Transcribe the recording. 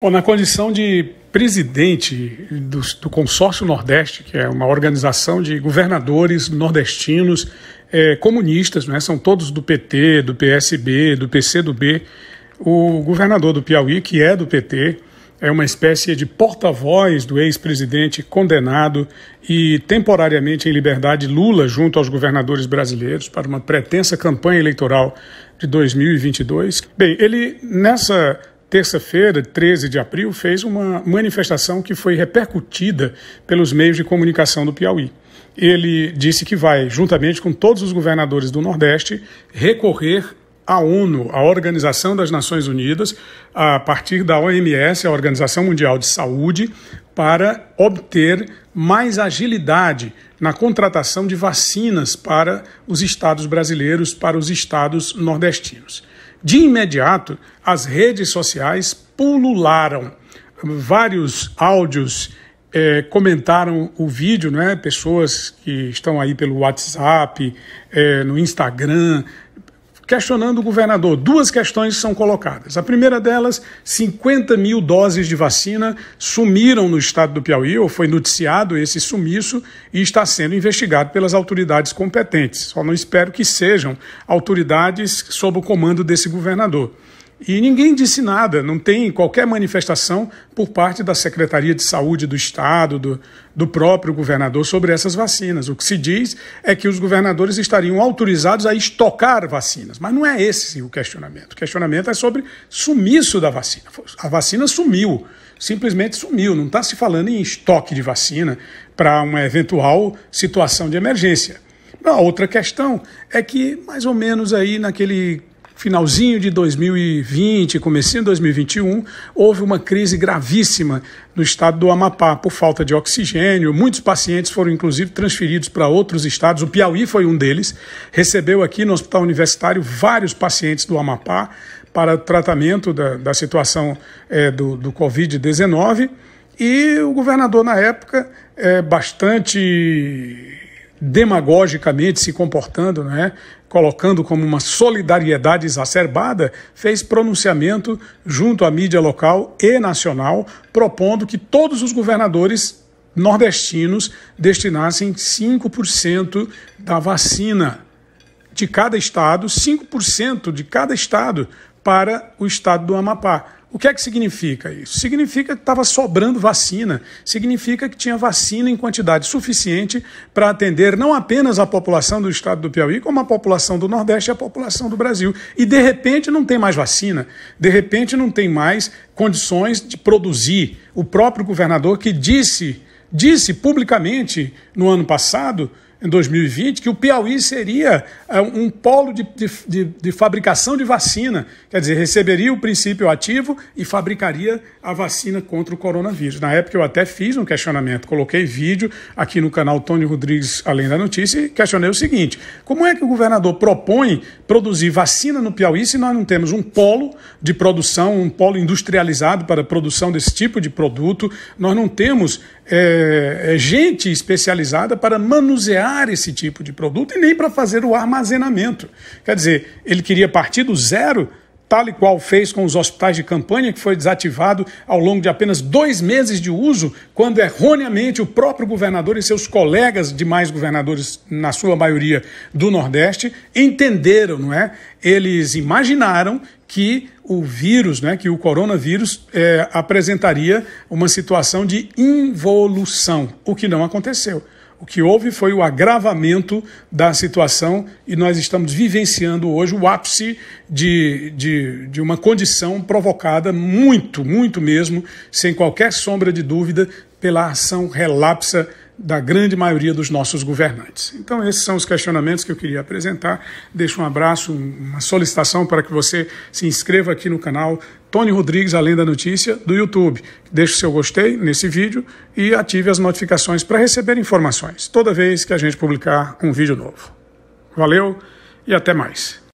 Bom, na condição de presidente do, do, Consórcio Nordeste, que é uma organização de governadores nordestinos é, comunistas, né? são todos do PT, do PSB, do PCdoB. O governador do Piauí, que é do PT, é uma espécie de porta-voz do ex-presidente condenado e temporariamente em liberdade Lula junto aos governadores brasileiros para uma pretensa campanha eleitoral de 2022. Bem, ele nessa terça-feira, 13 de abril, fez uma manifestação que foi repercutida pelos meios de comunicação do Piauí. Ele disse que vai, juntamente com todos os governadores do Nordeste, recorrer à ONU, à Organização das Nações Unidas, a partir da OMS, a Organização Mundial de Saúde, para obter mais agilidade na contratação de vacinas para os estados brasileiros, para os estados nordestinos. De imediato, as redes sociais pulularam. Vários áudios é, comentaram o vídeo, né? pessoas que estão aí pelo WhatsApp, é, no Instagram, questionando o governador. Duas questões são colocadas. A primeira delas, 50 mil doses de vacina sumiram no estado do Piauí, ou foi noticiado esse sumiço, e está sendo investigado pelas autoridades competentes. Só não espero que sejam autoridades sob o comando desse governador. E ninguém disse nada, não tem qualquer manifestação por parte da Secretaria de Saúde do Estado, do, do próprio governador, sobre essas vacinas. O que se diz é que os governadores estariam autorizados a estocar vacinas. Mas não é esse o questionamento. O questionamento é sobre sumiço da vacina. A vacina sumiu, simplesmente sumiu. Não está se falando em estoque de vacina para uma eventual situação de emergência. A outra questão é que, mais ou menos aí naquele finalzinho de 2020, comecinho de 2021, houve uma crise gravíssima no estado do Amapá por falta de oxigênio. Muitos pacientes foram inclusive transferidos para outros estados. O Piauí foi um deles. Recebeu aqui no Hospital Universitário vários pacientes do Amapá para tratamento da, da situação é, do, do Covid-19. E o governador, na época, é bastante demagogicamente se comportando, né, colocando como uma solidariedade exacerbada, fez pronunciamento junto à mídia local e nacional, propondo que todos os governadores nordestinos destinassem 5% da vacina de cada estado, 5% de cada estado para o estado do Amapá. O que é que significa isso? Significa que estava sobrando vacina, significa que tinha vacina em quantidade suficiente para atender não apenas a população do estado do Piauí, como a população do Nordeste e a população do Brasil. E de repente não tem mais vacina, de repente não tem mais condições de produzir. O próprio governador que disse, disse publicamente no ano passado em 2020 que o Piauí seria eh, um polo de, de, de, fabricação de vacina, quer dizer, receberia o princípio ativo e fabricaria a vacina contra o coronavírus. Na época eu até fiz um questionamento, coloquei vídeo aqui no canal Tony Rodrigues Além da Notícia e questionei o seguinte: como é que o governador propõe produzir vacina no Piauí se nós não temos um polo de produção, um polo industrializado para a produção desse tipo de produto, nós não temos é, gente especializada para manusear criar esse tipo de produto e nem para fazer o armazenamento. Quer dizer, ele queria partir do zero tal e qual fez com os hospitais de campanha, que foi desativado ao longo de apenas dois meses de uso, quando erroneamente o próprio governador e seus colegas, demais governadores, na sua maioria do Nordeste, entenderam, não é? eles imaginaram que o vírus, né, que o coronavírus é, apresentaria uma situação de involução, o que não aconteceu. O que houve foi o agravamento da situação e nós estamos vivenciando hoje o ápice de, de, de, uma condição provocada muito, muito mesmo, sem qualquer sombra de dúvida, pela ação relapsa da grande maioria dos nossos governantes. Então, esses são os questionamentos que eu queria apresentar. Deixo um abraço, uma solicitação para que você se inscreva aqui no canal Tony Rodrigues, Além da Notícia, do YouTube. Deixe seu gostei nesse vídeo e ative as notificações para receber informações toda vez que a gente publicar um vídeo novo. Valeu e até mais.